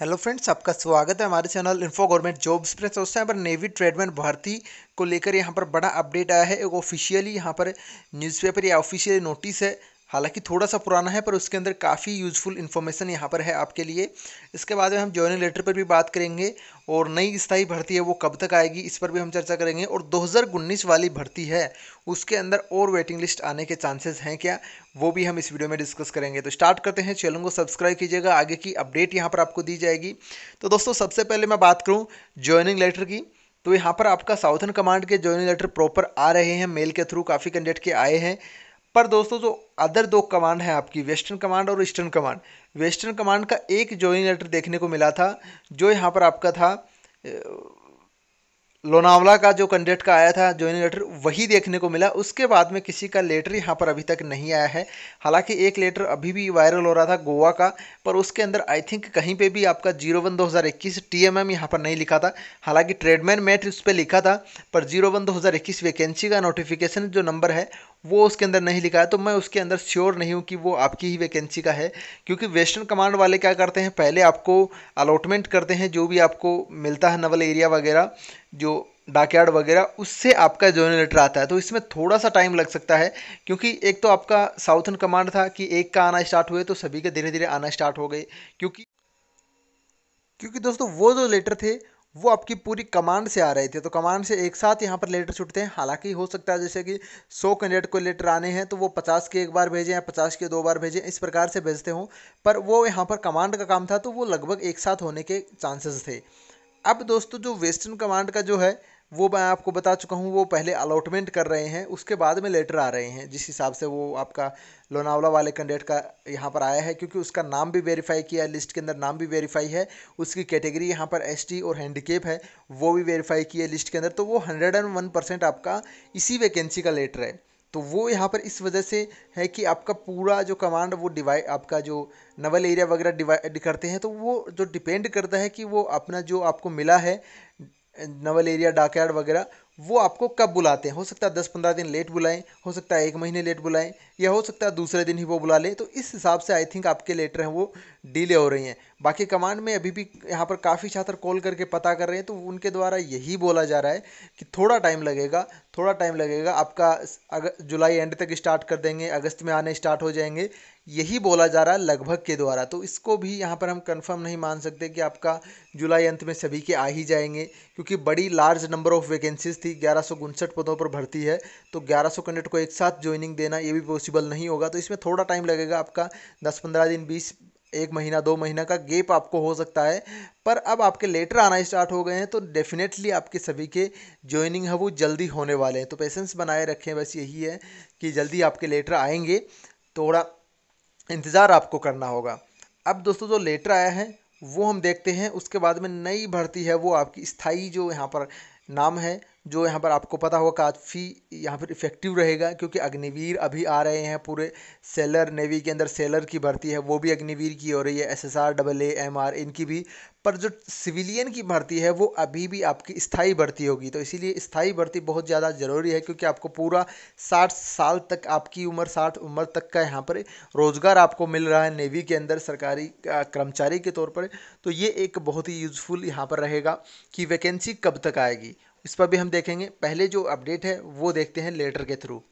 hello friends आपका स्वागत है हमारे चैनल इन्फो गवर्नमेंट जॉब्स पर दोस्तों यहाँ पर नेवी ट्रेडमैन भर्ती को लेकर यहाँ पर बड़ा अपडेट आया है एक ऑफिशियली यहाँ पर न्यूज़पेपर या ऑफिशियल नोटिस है हालांकि थोड़ा सा पुराना है पर उसके अंदर काफ़ी यूज़फुल इन्फॉर्मेशन यहाँ पर है आपके लिए इसके बाद में हम ज्वाइनिंग लेटर पर भी बात करेंगे और नई स्थायी भर्ती है वो कब तक आएगी इस पर भी हम चर्चा करेंगे और दो वाली भर्ती है उसके अंदर और वेटिंग लिस्ट आने के चांसेस हैं क्या वो भी हम इस वीडियो में डिस्कस करेंगे तो स्टार्ट करते हैं चैनल को सब्सक्राइब कीजिएगा आगे की अपडेट यहाँ पर आपको दी जाएगी तो दोस्तों सबसे पहले मैं बात करूँ ज्वाइनिंग लेटर की तो यहाँ पर आपका साउथन कमांड के ज्वाइनिंग लेटर प्रॉपर आ रहे हैं मेल के थ्रू काफ़ी कैंडिडेट के आए हैं पर दोस्तों जो अदर दो कमांड हैं आपकी वेस्टर्न कमांड और ईस्टर्न कमांड वेस्टर्न कमांड का एक ज्वाइनिंग लेटर देखने को मिला था जो यहाँ पर आपका था लोनावला का जो कंडेट का आया था ज्वाइनिंग लेटर वही देखने को मिला उसके बाद में किसी का लेटर यहाँ पर अभी तक नहीं आया है हालांकि एक लेटर अभी भी वायरल हो रहा था गोवा का पर उसके अंदर आई थिंक कहीं पे भी आपका जीरो वन दो हज़ार इक्कीस टी एम एम यहाँ पर नहीं लिखा था हालांकि ट्रेडमैन मैट उस पर लिखा था पर जीरो वन दो हज़ार इक्कीस वैकेंसी का नोटिफिकेशन जो नंबर है वो उसके अंदर नहीं लिखा है तो मैं उसके अंदर श्योर नहीं हूँ कि वो आपकी ही वैकेंसी का है क्योंकि वेस्टर्न कमांड वाले क्या करते हैं पहले आपको अलॉटमेंट करते हैं जो भी आपको मिलता है नवल एरिया वगैरह जो डाकयार्ड वगैरह उससे आपका ज्वाइन लेटर आता है तो इसमें थोड़ा सा टाइम लग सकता है क्योंकि एक तो आपका साउथन कमांड था कि एक का आना स्टार्ट हुए तो सभी के धीरे धीरे आना स्टार्ट हो गए क्योंकि क्योंकि दोस्तों वो जो लेटर थे वो आपकी पूरी कमांड से आ रहे थे तो कमांड से एक साथ यहाँ पर लेटर छूटते हैं हालांकि हो सकता है जैसे कि सौ कैंडिडेट को लेटर आने हैं तो वो पचास के एक बार भेजें या पचास के दो बार भेजें इस प्रकार से भेजते हों पर वो यहाँ पर कमांड का काम था तो वो लगभग एक साथ होने के चांसेस थे अब दोस्तों जो वेस्टर्न कमांड का जो है वो मैं आपको बता चुका हूँ वो पहले अलॉटमेंट कर रहे हैं उसके बाद में लेटर आ रहे हैं जिस हिसाब से वो आपका लोनावला वाले कैंडिडेट का यहाँ पर आया है क्योंकि उसका नाम भी वेरीफाई किया है लिस्ट के अंदर नाम भी वेरीफाई है उसकी कैटेगरी यहाँ पर एस और हैंडीकेप है वो भी वेरीफाई किया है लिस्ट के अंदर तो वो हंड्रेड आपका इसी वैकेंसी का लेटर है तो वो यहाँ पर इस वजह से है कि आपका पूरा जो कमांड वो डिवाइड आपका जो नवल एरिया वगैरह डिवाइड करते हैं तो वो जो डिपेंड करता है कि वो अपना जो आपको मिला है नवल एरिया डाकयार्ड वगैरह वो आपको कब बुलाते हैं हो सकता है दस पंद्रह दिन लेट बुलाएं हो सकता है एक महीने लेट बुलाएं या हो सकता है दूसरे दिन ही वो बुला लें तो इस हिसाब से आई थिंक आपके लेटर हैं वो डिले हो रही हैं बाकी कमांड में अभी भी यहाँ पर काफ़ी छात्र कॉल करके पता कर रहे हैं तो उनके द्वारा यही बोला जा रहा है कि थोड़ा टाइम लगेगा थोड़ा टाइम लगेगा आपका जुलाई एंड तक स्टार्ट कर देंगे अगस्त में आने स्टार्ट हो जाएंगे यही बोला जा रहा है लगभग के द्वारा तो इसको भी यहाँ पर हम कंफर्म नहीं मान सकते कि आपका जुलाई अंत में सभी के आ ही जाएंगे क्योंकि बड़ी लार्ज नंबर ऑफ वैकेंसीज भर्ती ग्यारह पदों पर भर्ती है तो 1100 कैंडिडेट को एक साथ ज्वाइनिंग देना ये भी पॉसिबल नहीं होगा तो इसमें थोड़ा टाइम लगेगा आपका दस पंद्रह दिन बीस एक महीना दो महीना का गेप आपको हो सकता है पर अब आपके लेटर आना स्टार्ट हो गए हैं तो डेफिनेटली आपके सभी के ज्वाइनिंग है वो जल्दी होने वाले हैं तो पेशेंस बनाए रखें बस यही है कि जल्दी आपके लेटर आएंगे थोड़ा इंतज़ार आपको करना होगा अब दोस्तों जो लेटर आया है वो हम देखते हैं उसके बाद में नई भर्ती है वो आपकी स्थाई जो यहाँ पर नाम है जो यहाँ पर आपको पता होगा काफ़ी यहाँ पर इफेक्टिव रहेगा क्योंकि अग्निवीर अभी आ रहे हैं पूरे सेलर नेवी के अंदर सेलर की भर्ती है वो भी अग्निवीर की हो रही है S S R double A M R इनकी भी पर जो सिविलियन की भर्ती है वो अभी भी आपकी स्थायी भर्ती होगी तो इसीलिए स्थाई भर्ती बहुत ज़्यादा ज़रूरी है क्योंकि आपको पूरा साठ साल तक आपकी उम्र साठ उम्र तक का यहाँ पर रोज़गार आपको मिल रहा है नेवी के अंदर सरकारी कर्मचारी के तौर पर तो ये एक बहुत ही यूज़फुल यहाँ पर रहेगा कि वैकेंसी कब तक आएगी इस पर भी हम देखेंगे पहले जो अपडेट है वो देखते हैं लेटर के थ्रू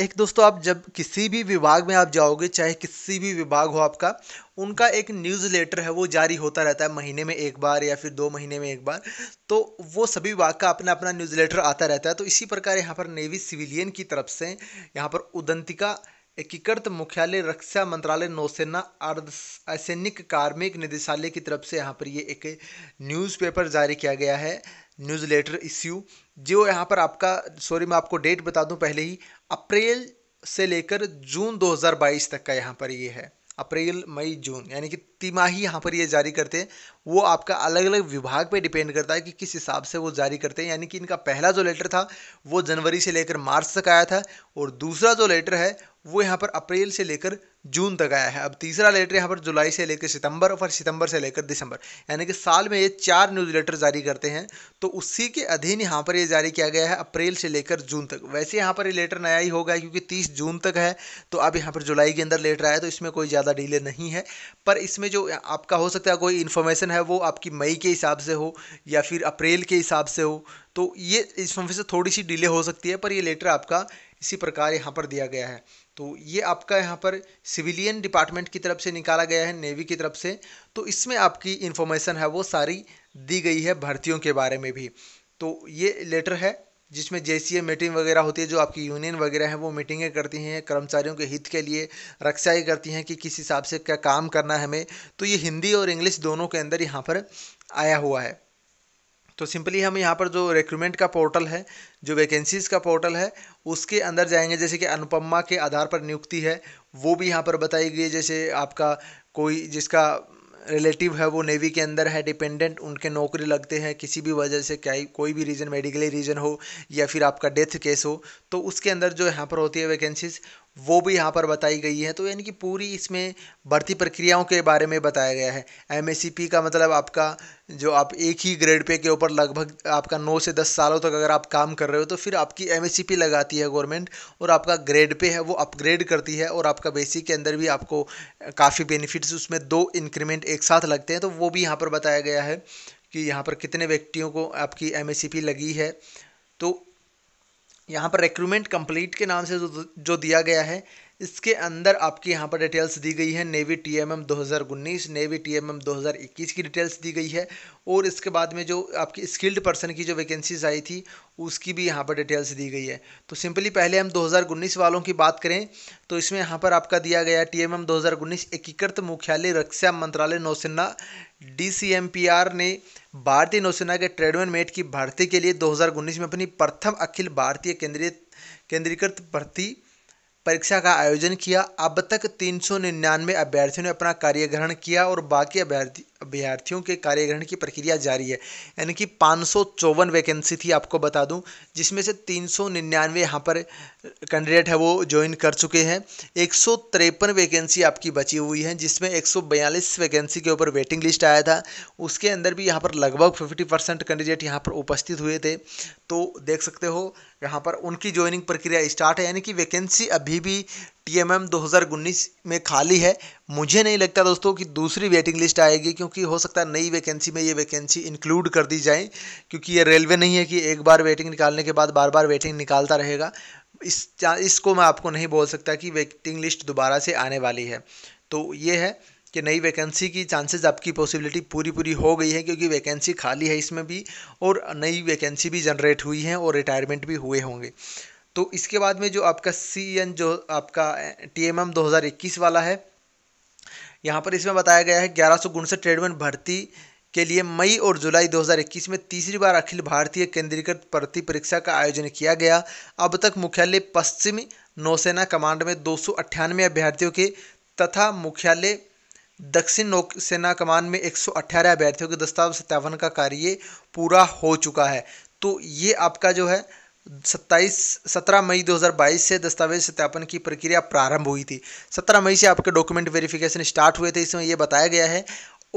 एक दोस्तों आप जब किसी भी विभाग में आप जाओगे चाहे किसी भी विभाग हो आपका उनका एक न्यूज़ लेटर है वो जारी होता रहता है महीने में एक बार या फिर दो महीने में एक बार तो वो सभी विभाग का अपना अपना न्यूज़ लेटर आता रहता है तो इसी प्रकार यहाँ पर नेवी सिविलियन की तरफ से यहाँ पर उदंतिका एकीकृत मुख्यालय रक्षा मंत्रालय नौसेना अर्ध असैनिक कार्मिक निदेशालय की तरफ से यहाँ पर ये एक न्यूज़पेपर जारी किया गया है न्यूज़ लेटर इश्यू जो यहाँ पर आपका सॉरी मैं आपको डेट बता दूँ पहले ही अप्रैल से लेकर जून 2022 तक का यहाँ पर ये है अप्रैल मई जून यानी कि तिमाही यहाँ पर ये जारी करते हैं वो आपका अलग अलग विभाग पे डिपेंड करता है कि किस हिसाब से वो जारी करते हैं यानी कि इनका पहला जो लेटर था वो जनवरी से लेकर मार्च तक आया था और दूसरा जो लेटर है वो यहाँ पर अप्रैल से लेकर जून तक आया है अब तीसरा लेटर यहाँ पर जुलाई से लेकर सितंबर और सितंबर से लेकर दिसंबर यानी कि साल में ये चार न्यूज़ लेटर जारी करते हैं तो उसी के अधीन यहाँ पर ये जारी किया गया है अप्रैल से लेकर जून तक वैसे यहाँ पर ये लेटर नया ही होगा क्योंकि तीस जून तक है तो अब यहाँ पर जुलाई के अंदर लेटर आया तो इसमें कोई ज़्यादा डीले नहीं है पर इसमें जो आपका हो सकता है कोई इन्फॉर्मेशन है वो आपकी मई के हिसाब से हो या फिर अप्रैल के हिसाब से हो तो ये इन्फॉर्मेशन थोड़ी सी डिले हो सकती है पर ये लेटर आपका इसी प्रकार यहाँ पर दिया गया है तो ये आपका यहाँ पर सिविलियन डिपार्टमेंट की तरफ से निकाला गया है नेवी की तरफ से तो इसमें आपकी इन्फॉर्मेशन है वो सारी दी गई है भर्तियों के बारे में भी तो ये लेटर है जिसमें जे मीटिंग वगैरह होती है जो आपकी यूनियन वगैरह है वो मीटिंगें करती हैं कर्मचारियों के हित के लिए रक्षाएँ करती हैं कि किस हिसाब से क्या काम करना है हमें तो ये हिंदी और इंग्लिश दोनों के अंदर यहाँ पर आया हुआ है तो सिंपली हम यहाँ पर जो रिक्रूटमेंट का पोर्टल है जो वैकेंसीज़ का पोर्टल है उसके अंदर जाएंगे जैसे कि अनुपमा के आधार पर नियुक्ति है वो भी यहाँ पर बताई गई है जैसे आपका कोई जिसका रिलेटिव है वो नेवी के अंदर है डिपेंडेंट उनके नौकरी लगते हैं किसी भी वजह से क्या कोई भी रीज़न मेडिकली रीज़न हो या फिर आपका डेथ केस हो तो उसके अंदर जो यहाँ पर होती है वैकेंसीज वो भी यहाँ पर बताई गई है तो यानी कि पूरी इसमें भर्ती प्रक्रियाओं के बारे में बताया गया है एम का मतलब आपका जो आप एक ही ग्रेड पे के ऊपर लगभग आपका नौ से दस सालों तक अगर आप काम कर रहे हो तो फिर आपकी एम लगाती है गवर्नमेंट और आपका ग्रेड पे है वो अपग्रेड करती है और आपका बेसिक के अंदर भी आपको काफ़ी बेनिफिट्स उसमें दो इंक्रीमेंट एक साथ लगते हैं तो वो भी यहाँ पर बताया गया है कि यहाँ पर कितने व्यक्तियों को आपकी एम लगी है तो यहाँ पर रिक्रूटमेंट कंप्लीट के नाम से जो दिया गया है इसके अंदर आपकी यहाँ पर डिटेल्स दी गई है नेवी टी एम एम दो हज़ार उन्नीस नेवी टी एम एम दो हज़ार इक्कीस की डिटेल्स दी गई है और इसके बाद में जो आपकी स्किल्ड पर्सन की जो वैकेंसीज आई थी उसकी भी यहाँ पर डिटेल्स दी गई है तो सिंपली पहले हम 2019 वालों की बात करें तो इसमें यहाँ पर आपका दिया गया टी एम एम दो हज़ार उन्नीस एकीकृत मुख्यालय रक्षा मंत्रालय नौसेना D C M P R ने भारतीय नौसेना के ट्रेडमैन मेट की भर्ती के लिए दो में अपनी प्रथम अखिल भारतीय केंद्रीय केंद्रीकृत भर्ती परीक्षा का आयोजन किया अब तक तीन सौ निन्यानवे अभ्यर्थियों ने अपना कार्य ग्रहण किया और बाकी अभ्यर्थी अभ्यर्थियों के कार्यग्रहण की प्रक्रिया जारी है यानी कि पाँच वैकेंसी थी आपको बता दूं जिसमें से तीन सौ निन्यानवे यहाँ पर कैंडिडेट है वो ज्वाइन कर चुके हैं एक सौ तिरपन वैकेंसी आपकी बची हुई है जिसमें एक सौ बयालीस वैकेंसी के ऊपर वेटिंग लिस्ट आया था उसके अंदर भी यहाँ पर लगभग फिफ्टी परसेंट कैंडिडेट यहाँ पर उपस्थित हुए थे तो देख सकते हो यहाँ पर उनकी ज्वाइनिंग प्रक्रिया स्टार्ट है यानी कि वैकेंसी अभी भी टीएमएम 2019 में खाली है मुझे नहीं लगता दोस्तों कि दूसरी वेटिंग लिस्ट आएगी क्योंकि हो सकता है नई वैकेंसी में ये वैकेंसी इंक्लूड कर दी जाए क्योंकि ये रेलवे नहीं है कि एक बार वेटिंग निकालने के बाद बार बार वेटिंग निकालता रहेगा इस इसको मैं आपको नहीं बोल सकता कि वेटिंग लिस्ट दोबारा से आने वाली है तो ये है कि नई वैकेंसी की चांसेस आपकी पॉसिबिलिटी पूरी पूरी हो गई है क्योंकि वैकेंसी खाली है इसमें भी और नई वैकेंसी भी जनरेट हुई है और रिटायरमेंट भी हुए होंगे तो इसके बाद में जो आपका सी एन जो आपका टी एम एम दो हज़ार इक्कीस वाला है यहाँ पर इसमें बताया गया है ग्यारह सौ उनसठ ट्रेडमैन भर्ती के लिए मई और जुलाई 2021 में तीसरी बार अखिल भारतीय केंद्रीकृत भर्ती परीक्षा का आयोजन किया गया अब तक मुख्यालय पश्चिमी नौसेना कमांड में दो अभ्यर्थियों के तथा मुख्यालय दक्षिण नौसेना कमांड में एक अभ्यर्थियों के दस्तावेज सत्यापन का कार्य पूरा हो चुका है तो ये आपका जो है सत्ताईस सत्रह मई 2022 से दस्तावेज सत्यापन की प्रक्रिया प्रारंभ हुई थी 17 मई से आपके डॉक्यूमेंट वेरिफिकेशन स्टार्ट हुए थे इसमें यह बताया गया है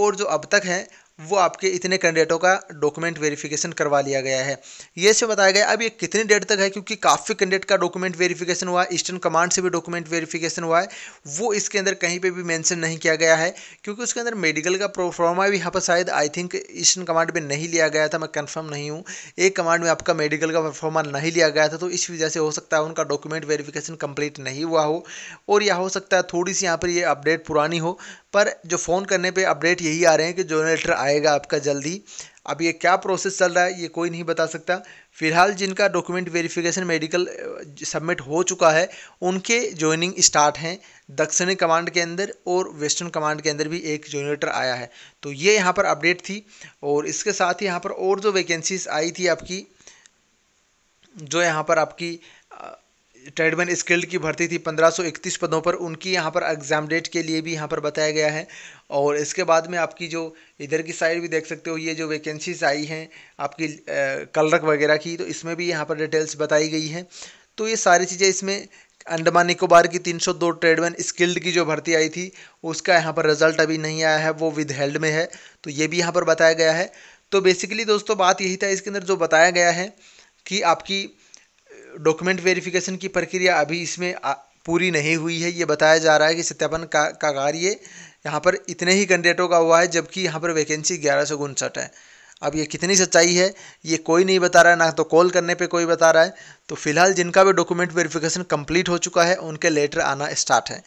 और जो अब तक है वो आपके इतने कैंडिडेटों का डॉक्यूमेंट वेरिफिकेशन करवा लिया गया है ये से बताया गया अब ये कितनी डेट तक है क्योंकि काफ़ी कैंडिडेट का डॉक्यूमेंट वेरिफिकेशन हुआ है ईस्टर्न कमांड से भी डॉक्यूमेंट वेरिफिकेशन हुआ है वो इसके अंदर कहीं पर भी मैंशन नहीं किया गया है क्योंकि उसके अंदर मेडिकल का प्रोफॉर्मा भी यहाँ पर शायद आई थिंक ईस्टर्न कमांड में नहीं लिया गया था मैं कन्फर्म नहीं हूँ एक कमांड में आपका मेडिकल का परफॉर्मा नहीं लिया गया था तो इस वजह से हो सकता है उनका डॉक्यूमेंट वेरीफिकेशन कम्प्लीट नहीं हुआ हो और यह हो सकता है थोड़ी सी यहाँ पर ये अपडेट पुरानी हो पर जो फ़ोन करने पर अपडेट यही आ रहे हैं कि जो लेटर आएगा आपका जल्दी अब ये क्या प्रोसेस चल रहा है ये कोई नहीं बता सकता फिलहाल जिनका डॉक्यूमेंट वेरिफिकेशन मेडिकल सबमिट हो चुका है उनके ज्वाइनिंग स्टार्ट हैं दक्षिणी कमांड के अंदर और वेस्टर्न कमांड के अंदर भी एक जोनेटर आया है तो ये यहाँ पर अपडेट थी और इसके साथ ही यहाँ पर और जो वैकेंसीज आई थी आपकी जो यहाँ पर आपकी ट्रेडमैन स्किल्ड की भर्ती थी 1531 पदों पर उनकी यहाँ पर एग्जाम डेट के लिए भी यहाँ पर बताया गया है और इसके बाद में आपकी जो इधर की साइड भी देख सकते हो ये जो वैकेंसीज आई हैं आपकी कलरक वगैरह की तो इसमें भी यहाँ पर डिटेल्स बताई गई हैं तो ये सारी चीज़ें इसमें अंडमान निकोबार की 302 ट्रेडमैन स्किल्ड की जो भर्ती आई थी उसका यहाँ पर रिजल्ट अभी नहीं आया है वो विद हेल्ड में है तो ये भी यहाँ पर बताया गया है तो बेसिकली दोस्तों बात यही था इसके अंदर जो बताया गया है कि आपकी डॉक्यूमेंट वेरिफिकेशन की प्रक्रिया अभी इसमें पूरी नहीं हुई है ये बताया जा रहा है कि सत्यापन का, का कार्य यहाँ पर इतने ही कैंडिडेटों का हुआ है जबकि यहाँ पर वैकेंसी ग्यारह सौ उनसठ है अब ये कितनी सच्चाई है ये कोई नहीं बता रहा है ना तो कॉल करने पे कोई बता रहा है तो फिलहाल जिनका भी डॉक्यूमेंट वेरिफिकेशन कंप्लीट हो चुका है उनके लेटर आना स्टार्ट है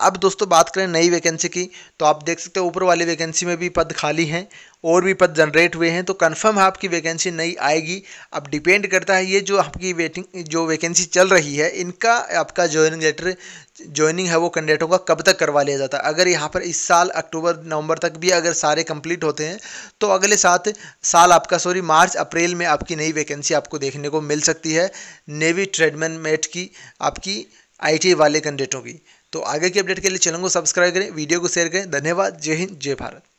अब दोस्तों बात करें नई वैकेंसी की तो आप देख सकते हो ऊपर वाली वैकेंसी में भी पद खाली हैं और भी पद जनरेट हुए हैं तो कंफर्म आपकी वैकेंसी नई आएगी अब डिपेंड करता है ये जो आपकी वेटिंग जो वैकेंसी चल रही है इनका आपका ज्वाइनिंग लेटर ज्वाइनिंग है वो कैंडिडेटों का कब तक करवा लिया जाता है अगर यहाँ पर इस साल अक्टूबर नवंबर तक भी अगर सारे कंप्लीट होते हैं तो अगले सात साल आपका सॉरी मार्च अप्रैल में आपकी नई वैकेंसी आपको देखने को मिल सकती है नेवी ट्रेडमैन मेट की आपकी आई वाले कैंडिडेटों की तो आगे की अपडेट के लिए चैनल को सब्सक्राइब करें वीडियो को शेयर करें धन्यवाद जय हिंद जय भारत